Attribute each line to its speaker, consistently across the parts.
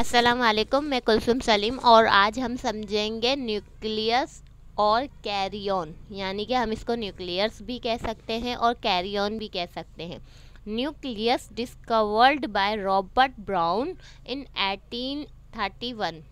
Speaker 1: असलकुम मैं कुलसुम सलीम और आज हम समझेंगे न्यूक्लियस और कैरियन यानी कि हम इसको न्यूक्लियस भी कह सकते हैं और कैरियन भी कह सकते हैं nucleus discovered by Robert Brown in 1831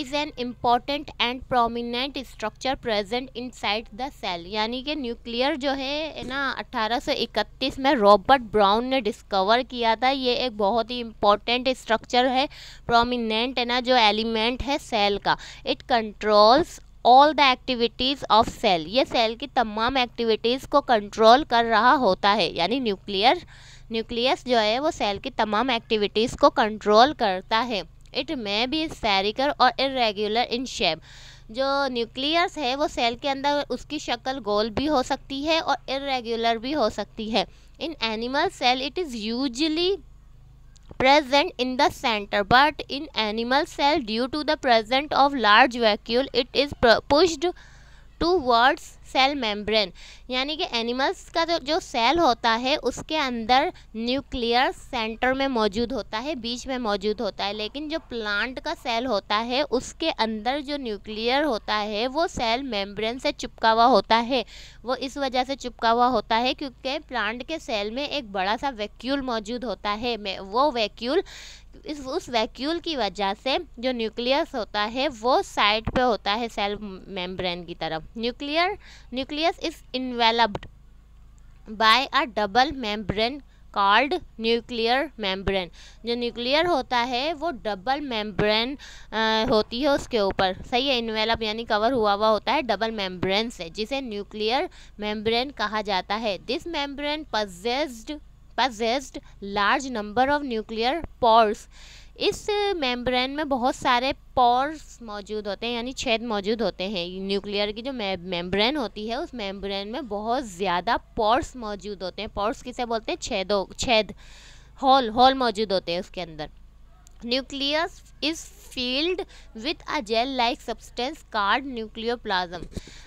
Speaker 1: is an important and prominent structure present side the cell यानी कि न्यूक्लियर जो है ना 1831 में रॉबर्ट ब्राउन ने डिस्कवर किया था ये एक बहुत ही इम्पॉर्टेंट स्ट्रक्चर है प्रोमिनेंट है ना जो एलिमेंट है सेल का it controls all the activities of cell ये सेल की तमाम एक्टिविटीज़ को कंट्रोल कर रहा होता है यानी न्यूक्लियर न्यूक्लियस जो है वो सेल की तमाम एक्टिविटीज़ को कंट्रोल करता है इट मे बी स्पेरिकल और इरेग्युलर इन शेप जो न्यूक्लियस है वो सेल के अंदर उसकी शक्ल गोल भी हो सकती है और इरेग्युलर भी हो सकती है in animal cell it is usually present in the centre but in animal cell due to the present of large vacuole it is pushed towards cell membrane यानी कि एनिमल्स का जो जो सेल होता है उसके अंदर न्यूक्लियर सेंटर में मौजूद होता है बीच में मौजूद होता है लेकिन जो प्लांट का सेल होता है उसके अंदर जो न्यूक्लियर होता है वो सेल मेम्ब्रेन से चिपका हुआ होता है वो इस वजह से चिपका हुआ होता है क्योंकि प्लांट के सेल में एक बड़ा सा वैक्यूल मौजूद होता है वो वैक्यूल इस उस वैक्यूल की वजह से जो न्यूक्लियस होता है वो साइड पे होता है सेल मेम्ब्रेन की तरफ nuclear nucleus is enveloped by a double membrane called nuclear membrane जो न्यूक्लियर होता है वो डबल मेम्ब्रेन होती है उसके ऊपर सही है इनवेलप यानी कवर हुआ हुआ होता है डबल मेम्ब्रेन से जिसे न्यूक्लियर मेम्ब्रेन कहा जाता है this membrane possessed possessed large number of nuclear pores इस मेम्ब्रेन में बहुत सारे पॉर्स मौजूद होते हैं यानी छेद मौजूद होते हैं न्यूक्लियर की जो मेम्ब्रेन होती है उस मेम्ब्रेन में बहुत ज़्यादा पॉर्स मौजूद होते हैं पॉर्स किसे बोलते हैं छेदों छेद हॉल हॉल मौजूद होते हैं उसके अंदर is filled with a gel like substance called nucleo nucleoplasm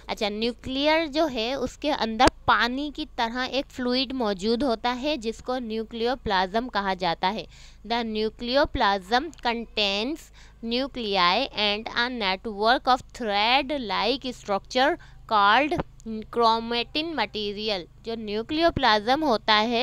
Speaker 1: अच्छा न्यूक्लियर जो है उसके अंदर पानी की तरह एक फ्लूड मौजूद होता है जिसको न्यूक्लियोप्लाज्म कहा जाता है the nucleoplasm contains nuclei and a network of thread like structure called chromatin material जो न्यूक्लियोप्लाज्म होता है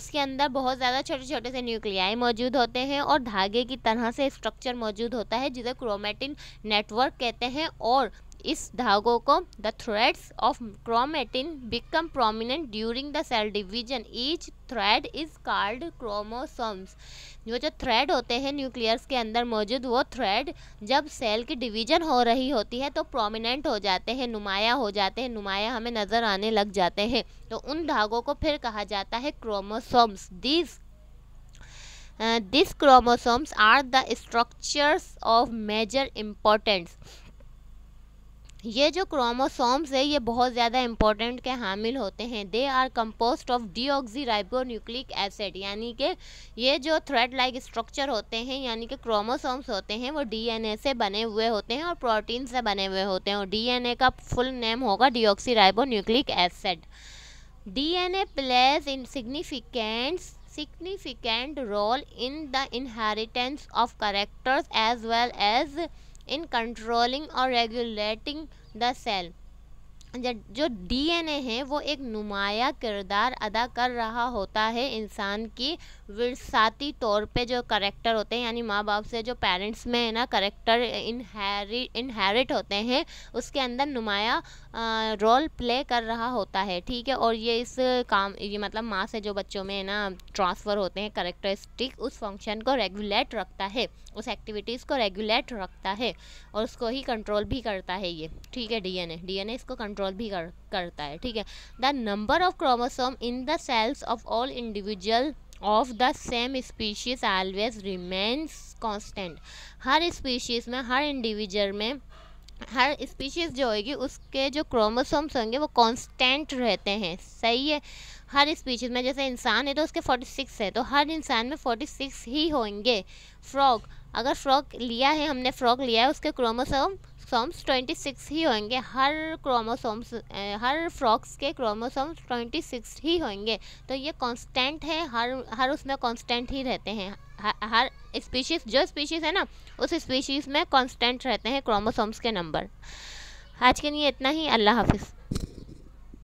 Speaker 1: उसके अंदर बहुत ज़्यादा छोटे छोटे से न्यूक्लियाई मौजूद होते हैं और धागे की तरह से स्ट्रक्चर मौजूद होता है जिसे क्रोमेटिन नेटवर्क कहते हैं और इस धागों को the threads of chromatin become prominent during the cell division each thread is called chromosomes जो जो थ्रेड होते हैं न्यूक्लियस के अंदर मौजूद वो थ्रेड जब सेल की डिवीजन हो रही होती है तो प्रोमिनेंट हो जाते हैं नुमाया हो जाते हैं नुमाया हमें नज़र आने लग जाते हैं तो उन धागों को फिर कहा जाता है chromosomes this this chromosomes are the structures of major importance ये जो क्रोमोसोम्स है ये बहुत ज़्यादा इंपॉर्टेंट के हामिल होते हैं they are composed of deoxyribo nucleic acid यानी कि ये जो थ्रेड लाइक स्ट्रक्चर होते हैं यानी कि क्रोमोसोम्स होते हैं वो डीएनए से बने हुए होते हैं और प्रोटीन से बने हुए होते हैं और डीएनए का फुल नेम होगा deoxyribo nucleic acid a plays in significants significant role in the inheritance of characters as well as in controlling और रेगुलेटिंग द सेल जो डीएनए है वो एक नुमाया किरदार अदा कर रहा होता है इंसान की विरसाती तौर पे जो करेक्टर होते हैं यानी माँ बाप से जो पेरेंट्स में है ना करेक्टर इनहेरी इनहेरिट होते हैं उसके अंदर नुमाया रोल प्ले कर रहा होता है ठीक है और ये इस काम ये मतलब माँ से जो बच्चों में है ना ट्रांसफ़र होते हैं करेक्टरिस्टिक उस फंक्शन को रेगुलेट रखता है उस एक्टिविटीज़ को रेगुलेट रखता है और उसको ही कंट्रोल भी करता है ये ठीक है डीएनए डीएनए इसको कंट्रोल भी कर, करता है ठीक है the number of chromosome in the cells of all individual of the same species always remains constant हर स्पीशीज़ में हर इंडिविजुअल में हर स्पीशीज़ जो होगी उसके जो क्रोमोसोम्स होंगे वो कांस्टेंट रहते हैं सही है हर स्पीशीज़ में जैसे इंसान है तो उसके 46 है तो हर इंसान में 46 ही होंगे फ्रॉग अगर फ्रॉक लिया है हमने फ्रॉक लिया है उसके क्रोमोसोम सोम्स ट्वेंटी सिक्स ही होंगे हर क्रोमोसोम्स हर फ्रॉक्स के क्रोमोसोम्स ट्वेंटी सिक्स ही होंगे तो ये कांस्टेंट है हर हर उसमें कांस्टेंट ही रहते हैं हर स्पीशीज जो स्पीशीज़ है ना उस स्पीशीज़ में कांस्टेंट रहते हैं क्रोमोसोम्स के नंबर आज के लिए इतना ही अल्लाह हाफिज़